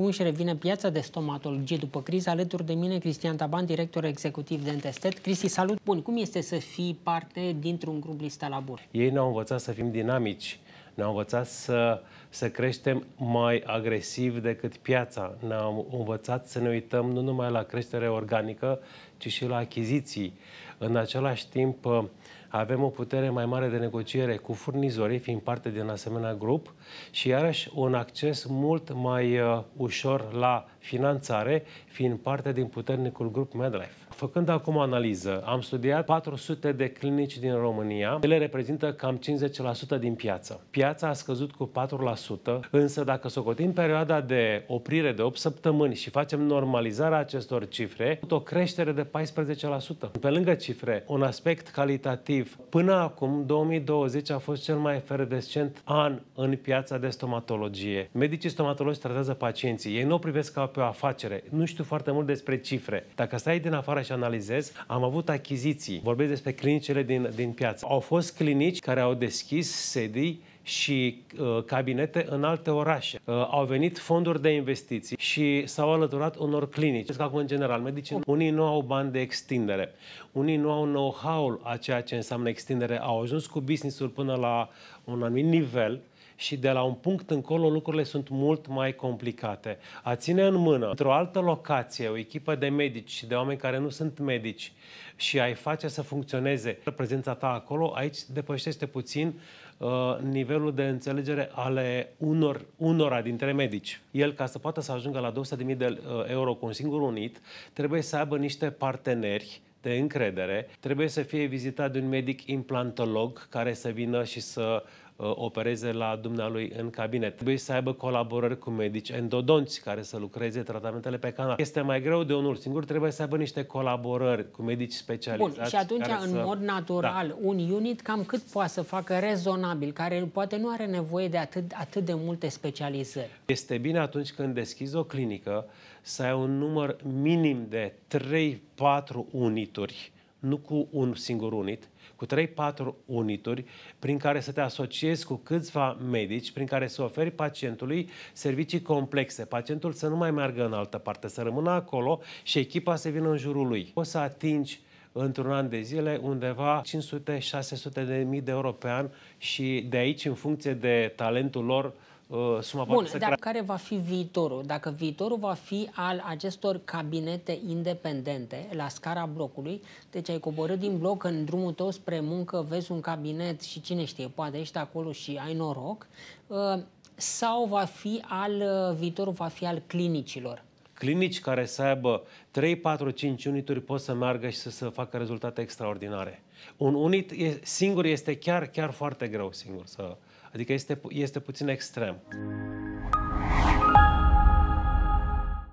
Cum își revine piața de stomatologie după criză. Alături de mine, Cristian Taban, director executiv de Entestet. Cristi, salut! Bun, cum este să fii parte dintr-un grup listat la bur? Ei ne-au învățat să fim dinamici, ne-au învățat să, să creștem mai agresiv decât piața, ne-au învățat să ne uităm nu numai la creștere organică, ci și la achiziții. În același timp, avem o putere mai mare de negociere cu furnizorii, fiind parte din asemenea grup, și iarăși un acces mult mai uh, ușor la finanțare, fiind parte din puternicul grup MedLife. Făcând acum o analiză, am studiat 400 de clinici din România. Ele reprezintă cam 50% din piață. Piața a scăzut cu 4%, însă dacă socotim perioada de oprire de 8 săptămâni și facem normalizarea acestor cifre, o creștere de 14%. Pe lângă cifre, un aspect calitativ. Până acum, 2020 a fost cel mai efervescent an în piața de stomatologie. Medicii stomatologi tratează pacienții. Ei nu o privesc ca pe o afacere. Nu știu foarte mult despre cifre. Dacă stai din afară și și analizez, am avut achiziții. Vorbesc despre clinicele din, din piață. Au fost clinici care au deschis sedii și uh, cabinete în alte orașe. Uh, au venit fonduri de investiții și s-au alăturat unor clinici. Acum, în general, medicii, unii nu au bani de extindere, unii nu au know-how-ul a ceea ce înseamnă extindere, au ajuns cu business-ul până la un anumit nivel și de la un punct încolo lucrurile sunt mult mai complicate. A ține în mână, într-o altă locație, o echipă de medici și de oameni care nu sunt medici și ai face să funcționeze prezența ta acolo, aici depășește puțin uh, nivelul de înțelegere ale unor, unora dintre medici. El, ca să poată să ajungă la 200.000 de uh, euro cu un singur unit, trebuie să aibă niște parteneri de încredere, trebuie să fie vizitat de un medic implantolog care să vină și să Uh, opereze la dumnealui în cabinet. Trebuie să aibă colaborări cu medici endodonți care să lucreze tratamentele pe canal. Este mai greu de unul singur, trebuie să aibă niște colaborări cu medici specializați. Bun, și atunci, în să... mod natural, da. un unit cam cât poate să facă rezonabil, care poate nu are nevoie de atât, atât de multe specializări? Este bine atunci când deschizi o clinică să ai un număr minim de 3-4 unituri nu cu un singur unit, cu 3-4 unituri prin care să te asociezi cu câțiva medici, prin care să oferi pacientului servicii complexe. Pacientul să nu mai meargă în altă parte, să rămână acolo și echipa să vină în jurul lui. Poți să atingi într-un an de zile undeva 500-600 de mii de euro pe an și de aici, în funcție de talentul lor, Uh, suma Bun, să dar care va fi viitorul? Dacă viitorul va fi al acestor cabinete independente la scara blocului, deci ai coborât din bloc în drumul tău spre muncă, vezi un cabinet și cine știe, poate ești acolo și ai noroc, uh, sau va fi al, uh, viitorul va fi al clinicilor? clinici care să aibă 3, 4, 5 unituri pot să meargă și să, să facă rezultate extraordinare. Un unit e, singur este chiar, chiar foarte greu singur să... Adică este, este puțin extrem.